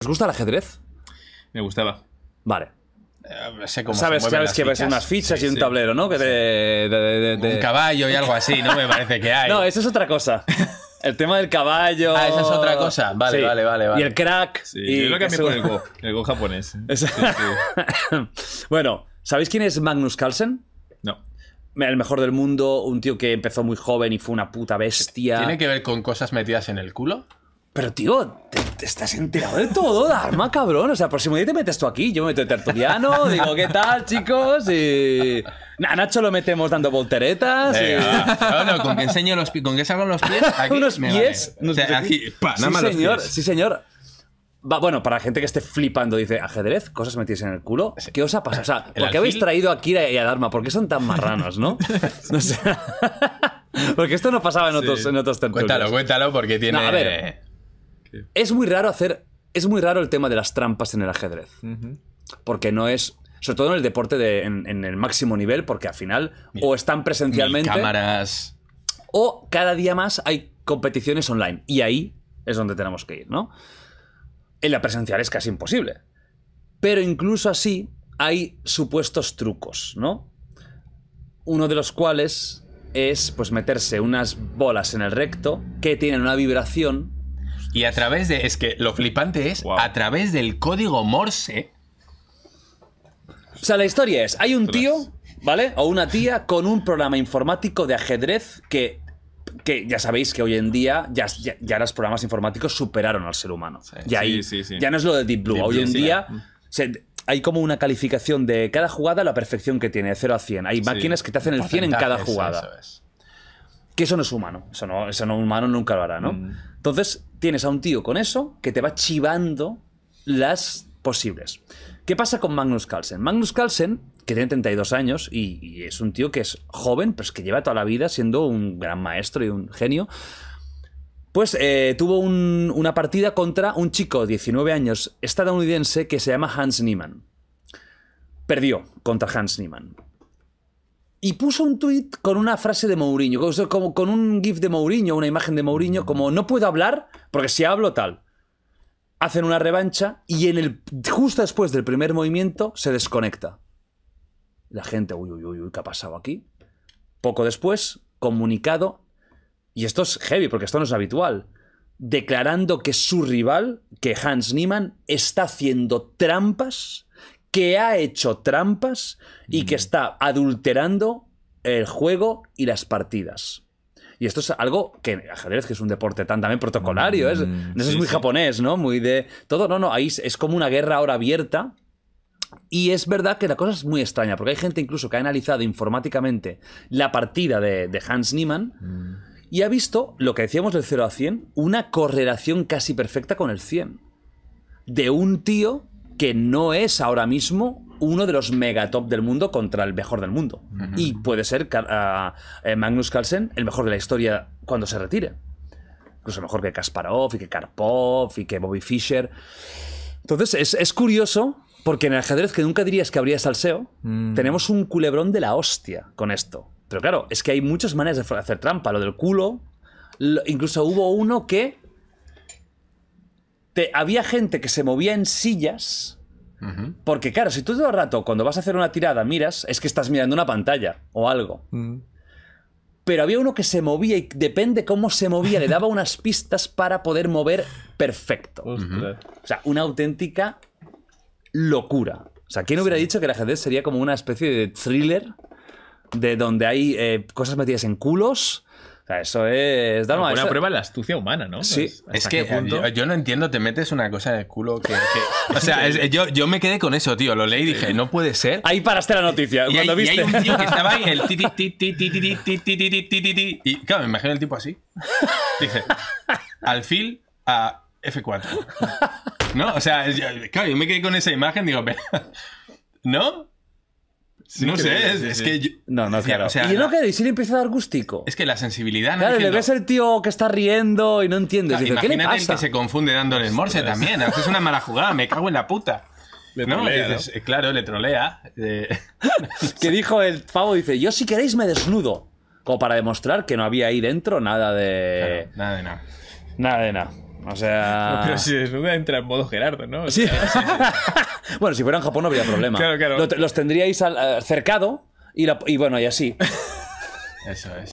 ¿Os gusta el ajedrez? Me gustaba. Vale. Eh, sé cómo sabes, que sabes que ves unas fichas y un tablero, ¿no? Que de, Un caballo y algo así, ¿no? Me parece que hay. No, eso es otra cosa. El tema del caballo. Ah, esa es otra cosa. Vale, vale, vale, Y el crack. y yo lo que me pone el go. El go japonés. ¿eh? bueno, ¿sabéis quién es Magnus Carlsen? No. El mejor del mundo, un tío que empezó muy joven y fue una puta bestia. ¿Tiene que ver con cosas metidas en el culo? Pero, tío, te, estás enterado de todo, Dharma, cabrón. O sea, próximo día te metes tú aquí. Yo me meto de tertuliano, digo, ¿qué tal, chicos? Y. A Nacho lo metemos dando volteretas. No, no, con que enseño los con que salgan los pies. Aquí unos pies. sí, señor, sí, señor. Va, bueno, para la gente que esté flipando, dice ajedrez, cosas metidas en el culo. ¿Qué os ha pasado? O sea, ¿por qué habéis traído a Kira y a Dharma? ¿Por qué son tan marranos, no? No sé. Porque esto no pasaba en otros, en otros tertulios. Cuéntalo, cuéntalo, porque tiene. a ver. Es muy raro hacer. Es muy raro el tema de las trampas en el ajedrez. Porque no es. Sobre todo en el deporte en, el máximo nivel, porque al final o están presencialmente. cámaras. O cada día más hay competiciones online. Y ahí es donde tenemos que ir, ¿no? En la presencial es casi imposible. Pero incluso así hay supuestos trucos, ¿no? Uno de los cuales es pues meterse unas bolas en el recto que tienen una vibración y a través de. Es que lo flipante es. A través del código Morse. O sea, la historia es: hay un tío, ¿vale? O una tía con un programa informático de ajedrez que. Que ya sabéis que hoy en día ya, ya, los programas informáticos superaron al ser humano. y ahí, Ya no es lo de Deep Blue. hoy en día mm. se, hay como una calificación de cada jugada, la perfección que tiene, de 0 a 100. Hay máquinas que te hacen el 100 en cada jugada. Que eso no es humano. Eso no, eso humano nunca lo hará, ¿no? Mm. Entonces, tienes a un tío con eso que te va chivando las posibles. ¿Qué pasa con Magnus Carlsen? Magnus Carlsen, que tiene 32 años y, es un tío que es joven, pero es que lleva toda la vida siendo un gran maestro y un genio, pues eh, tuvo una partida contra un chico de 19 años estadounidense que se llama Hans Niemann. Perdió contra Hans Niemann y puso un tuit con una frase de Mourinho, con un GIF de Mourinho, una imagen de Mourinho, mm. como no puedo hablar porque si hablo tal. Hacen una revancha y en el, justo después del primer movimiento se desconecta. La gente, uy, uy, uy, ¿qué ha pasado aquí? Poco después, comunicado, y esto es heavy porque esto no es habitual, declarando que su rival, que Hans Niemann, está haciendo trampas que ha hecho trampas y que está adulterando el juego y las partidas. Y esto es algo que ajedrez, que es un deporte tan también protocolario, es, mm, es muy japonés, ¿no? Muy de todo, no, no, ahí es como una guerra ahora abierta. Y es verdad que la cosa es muy extraña, porque hay gente incluso que ha analizado informáticamente la partida de, Hans Niemann mm. y ha visto lo que decíamos del 0 a 100, una correlación casi perfecta con el 100. De un tío que no es ahora mismo uno de los megatop del mundo contra el mejor del mundo. Y puede ser ah, eh, Magnus Carlsen el mejor de la historia cuando se retire. Incluso mejor que Kasparov y que Karpov y que Bobby Fischer. Entonces es, es curioso porque en el ajedrez que nunca dirías que habría salseo, mm. tenemos un culebrón de la hostia con esto. Pero claro, es que hay muchas maneras de hacer trampa. Lo del culo, incluso hubo uno que había gente que se movía en sillas. Porque claro, si tú todo el rato cuando vas a hacer una tirada miras, es que estás mirando una pantalla o algo. Mm. Pero había uno que se movía y depende cómo se movía, le daba unas pistas para poder mover perfecto. O sea, una auténtica locura. O sea, ¿quién hubiera dicho que el ajedrez sería como una especie de thriller de donde hay eh, cosas metidas en culos? O sea, eso es. Dar una prueba de la astucia humana, ¿no? Sí. es que yo, yo, no entiendo, te metes una cosa de culo que. o sea, yo, yo, me quedé con eso, tío. Lo leí y dije, no puede ser. Ahí paraste la noticia. Y, cuando viste. y hay un tío que estaba ahí, el ti Y claro, me imagino el tipo así. Dije, alfil a F4. ¿No? O sea, claro, yo me quedé con esa imagen, digo, pero. ¿No? no sé, es, que. Yo, no, no, claro. y yo no quiero, y si le empieza a dar gustico. Es que la sensibilidad. Claro, le ves el tío que está riendo y no entiendes. Claro, dice, que se confunde dándole el morse también. Es una mala jugada, me cago en la puta. Claro, le trolea. Eh. que dijo el pavo, dice, yo si queréis me desnudo. Como para demostrar que no había ahí dentro nada de... nada de nada. Nada de nada. O sea... pero si desnuda entra en modo Gerardo, ¿no? sí. bueno, si fuera en Japón no habría problema. Los, tendríais al, eh, cercado y, y bueno, y así. Eso es.